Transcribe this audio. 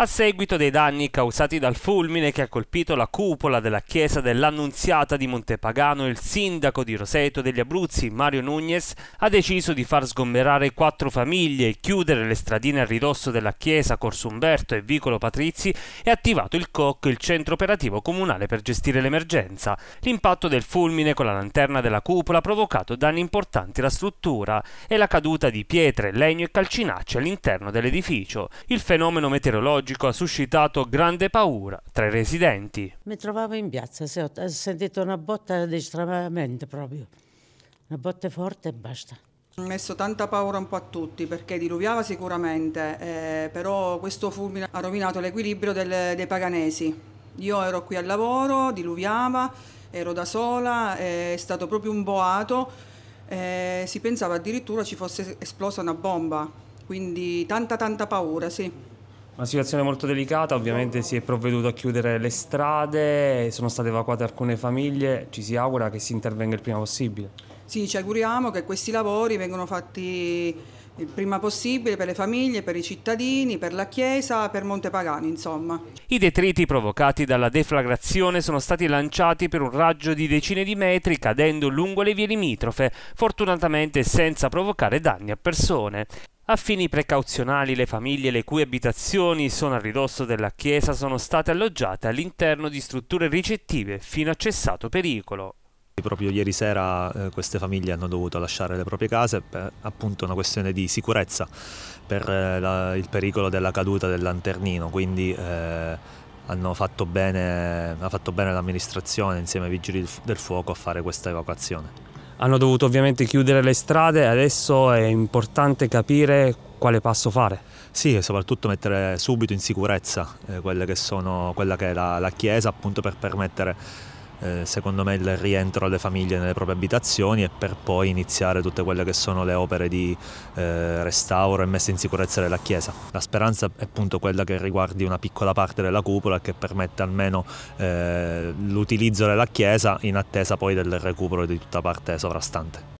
a seguito dei danni causati dal fulmine che ha colpito la cupola della chiesa dell'Annunziata di Montepagano, il sindaco di Roseto degli Abruzzi, Mario Nunez, ha deciso di far sgomberare quattro famiglie e chiudere le stradine a ridosso della chiesa Corso Umberto e Vicolo Patrizi e ha attivato il COC, il centro operativo comunale per gestire l'emergenza. L'impatto del fulmine con la lanterna della cupola ha provocato danni importanti alla struttura e la caduta di pietre, legno e calcinacci all'interno dell'edificio. Il fenomeno meteorologico epidemiologico ha suscitato grande paura tra i residenti. Mi trovavo in piazza, ho eh, sentito una botta di stravamento proprio, una botta forte e basta. Ho messo tanta paura un po' a tutti perché diluviava sicuramente, eh, però questo fulmine ha rovinato l'equilibrio dei paganesi. Io ero qui al lavoro, diluviava, ero da sola, eh, è stato proprio un boato, eh, si pensava addirittura ci fosse esplosa una bomba, quindi tanta tanta paura, sì. Una situazione molto delicata, ovviamente si è provveduto a chiudere le strade, sono state evacuate alcune famiglie, ci si augura che si intervenga il prima possibile. Sì, ci auguriamo che questi lavori vengano fatti il prima possibile per le famiglie, per i cittadini, per la Chiesa, per Montepagani, insomma. I detriti provocati dalla deflagrazione sono stati lanciati per un raggio di decine di metri cadendo lungo le vie limitrofe, fortunatamente senza provocare danni a persone. A fini precauzionali le famiglie le cui abitazioni sono a ridosso della chiesa sono state alloggiate all'interno di strutture ricettive fino a cessato pericolo. Proprio ieri sera eh, queste famiglie hanno dovuto lasciare le proprie case per appunto una questione di sicurezza per eh, la, il pericolo della caduta del lanternino, quindi eh, hanno fatto bene, ha fatto bene l'amministrazione insieme ai vigili del fuoco a fare questa evacuazione hanno dovuto ovviamente chiudere le strade, adesso è importante capire quale passo fare. Sì, e soprattutto mettere subito in sicurezza eh, che sono, quella che è la, la chiesa appunto per permettere eh, secondo me il rientro alle famiglie nelle proprie abitazioni e per poi iniziare tutte quelle che sono le opere di eh, restauro e messa in sicurezza della chiesa. La speranza è appunto quella che riguardi una piccola parte della cupola che permette almeno eh, l'utilizzo della chiesa in attesa poi del recupero di tutta parte sovrastante.